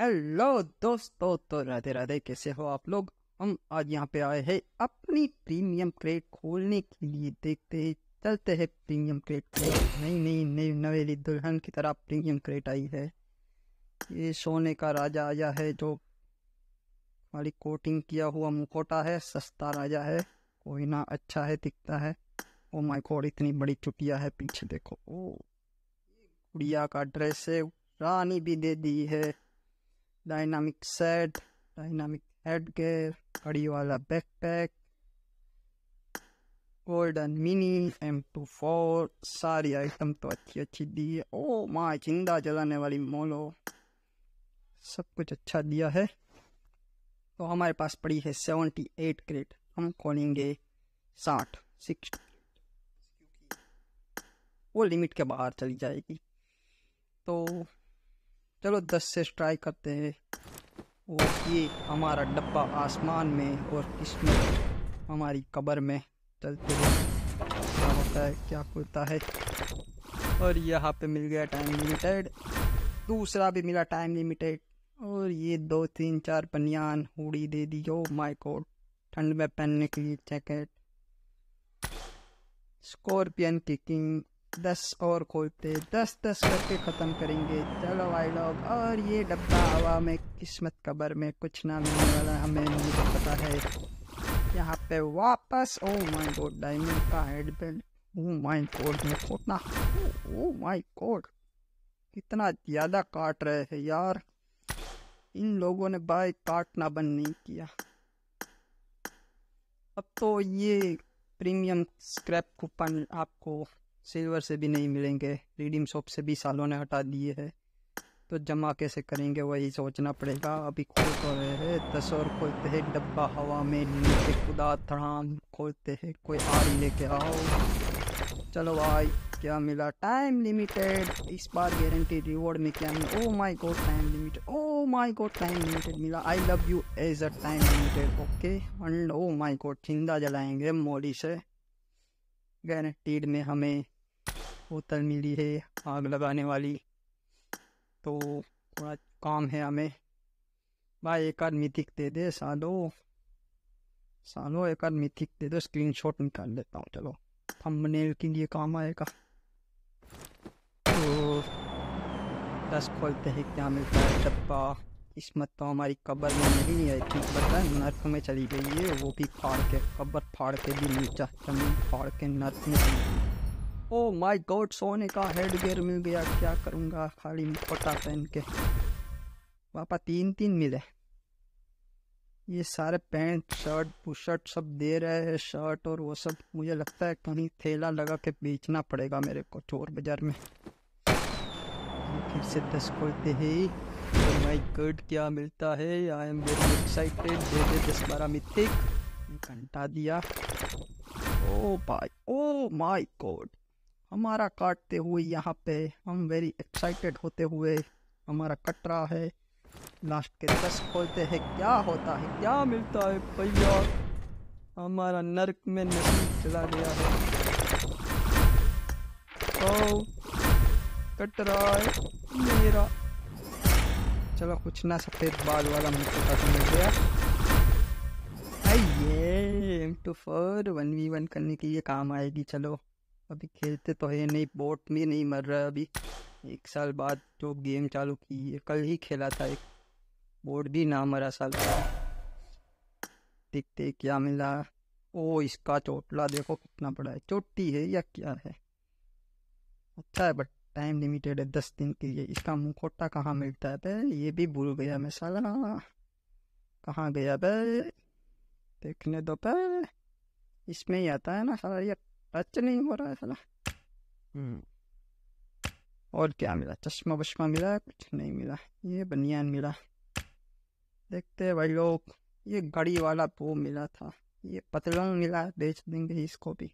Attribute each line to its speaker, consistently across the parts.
Speaker 1: Hello दोस्तों तो राधे राधे कैसे हो आप लोग हम आज यहाँ पे आए हैं अपनी प्रीमियम क्रेट खोलने के लिए देखते हैं चलते हैं प्रीमियम क्रेट नई नई नई नवेली दुल्हन की तरह प्रीमियम क्रेट आई है ये सोने का राजा आया है जो हमारी कोटिंग किया हुआ मुखोटा है सस्ता राजा है कोई ना अच्छा है दिखता है ओ माय गॉड इतनी बड़ी चुटिया है पीछे देखो ओ oh, गुड़िया का ड्रेस है रानी भी दे दी है dynamic set dynamic head gear कड़ी वाला backpack golden mini M two four सारी आइटम तो अच्छी अच्छी दी है ओ माँ जिंदा जलाने वाली मोलो सब कुछ अच्छा दिया है तो हमारे पास पड़ी है सेवेंटी एट क्रेट हम खोलेंगे साठ सिक्स वो लिमिट के बाहर चली जाएगी तो चलो दस से ट्राई करते हैं और ये हमारा डब्बा आसमान में और इसमें हमारी कबर में चलते हैं क्या होता है क्या होता है और यहाँ पे मिल गया टाइम लिमिटेड दूसरा भी मिला टाइम लिमिटेड और ये दो तीन चार बनियान हुडी दे दी ओ oh माय ठंड में पहनने के लिए जैकेट स्कॉर्पियन की किंग दस और खोलते दस दस करके ख़त्म करेंगे चलो भाई लोग और ये डब्बा हवा में किस्मत कबर में कुछ ना मिलने वाला हमें नहीं पता है यहाँ पे वापस ओ माय गॉड डायमंड का head belt oh my God में खोटना ओ माय गॉड कितना ज़्यादा काट रहे हैं यार इन लोगों ने भाई काटना बंद नहीं किया अब तो ये प्रीमियम स्क्रैप कूपन आपको सिल्वर से भी नहीं मिलेंगे रिडीम शॉप से भी सालों ने हटा दिए है तो जमा कैसे करेंगे वही सोचना पड़ेगा अभी खोल तो रहे हैं दस और खोलते हैं डब्बा हवा में नीचे खुदा थड़ान खोलते हैं कोई आर लेके आओ चलो भाई क्या मिला टाइम लिमिटेड इस बार गारंटी रिवॉर्ड में क्या मिला oh my God time limited oh my God time limited मिला I love you as a time limited okay and oh my God जिंदा जलाएंगे मोली से गारंटीड में हमें बोतल मिली है आग लगाने वाली तो थोड़ा काम है हमें भाई एक आध मिथिक दे दे सालो सालो एक आध मिथिक दे दो स्क्रीन शॉट निकाल लेता हूँ चलो थंबनेल के लिए काम आएगा तो दस खोलते हैं क्या मिलता है डब्बा इसमत तो हमारी कब्र में मिली नहीं आई थी पता है नर्क में चली गई है वो भी फाड़ के कब्र फाड़ के भी नीचा जमीन फाड़ के नर्क में चली गई ओ माय गॉड सोने का हेड गेयर मिल गया क्या करूँगा खाली पटा पहन के पापा तीन तीन मिले ये सारे पैंट शर्ट बुशर्ट सब दे रहे हैं शर्ट और वो सब मुझे लगता है कहीं थैला लगा के बेचना पड़ेगा मेरे को चोर बाजार में फिर से दस खोलते ही तो माय गॉड क्या मिलता है आई एम वेरी एक्साइटेड दे दे दस बारह मित्तिक घंटा दिया ओ भाई ओ माय गॉड हमारा काटते हुए यहाँ पे हम वेरी एक्साइटेड होते हुए हमारा कट रहा है लास्ट के दस खोलते हैं क्या होता है क्या मिलता है भैया हमारा नर्क में नसीब चला गया है ओ कट रहा है मेरा चलो कुछ ना सफेद बाल वाला मुझे पास मिल गया ये M two four one V one करने के लिए काम आएगी चलो अभी खेलते तो है नहीं बोट भी नहीं मर रहा है अभी एक साल बाद जो तो गेम चालू की है कल ही खेला था एक बोट भी ना मरा साल देखते क्या मिला ओ इसका चोटला देखो कितना बड़ा है चोटी है या क्या है अच्छा है बट टाइम लिमिटेड है दस दिन के लिए इसका मुखोटा कहाँ मिलता है बे ये भी भूल गया मैं साला कहाँ गया बे देखने दो पे इसमें ही आता है ना सारा ये टच नहीं हो रहा है सलाह हम्म। और क्या मिला चश्मा वश्मा मिला कुछ नहीं मिला ये बनियान मिला देखते हैं भाई लोग ये घड़ी वाला वो तो मिला था ये पतलंग मिला बेच देंगे इसको भी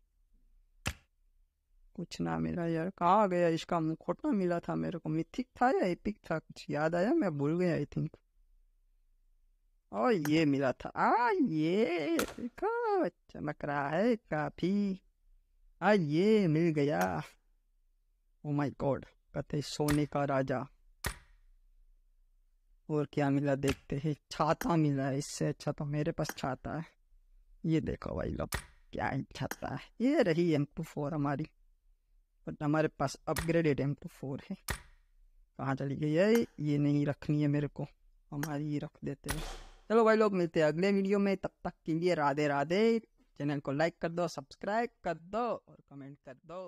Speaker 1: कुछ ना मिला यार कहा गया इसका मुखोटा मिला था मेरे को मिथिक था या एपिक था कुछ याद आया मैं भूल गया आई थिंक और ये मिला था आ ये देखा चमक रहा है काफी आज ये मिल गया ओ माय गॉड कहते सोने का राजा और क्या मिला देखते हैं छाता मिला है इससे अच्छा तो मेरे पास छाता है ये देखो भाई लोग क्या छाता है ये रही एम टू फोर हमारी बट हमारे पास अपग्रेडेड एम टू फोर है कहाँ चली गई है ये नहीं रखनी है मेरे को हमारी रख देते हैं चलो भाई लोग मिलते हैं अगले वीडियो में तब तक के लिए राधे राधे चैनल को लाइक कर दो सब्सक्राइब कर दो और कमेंट कर दो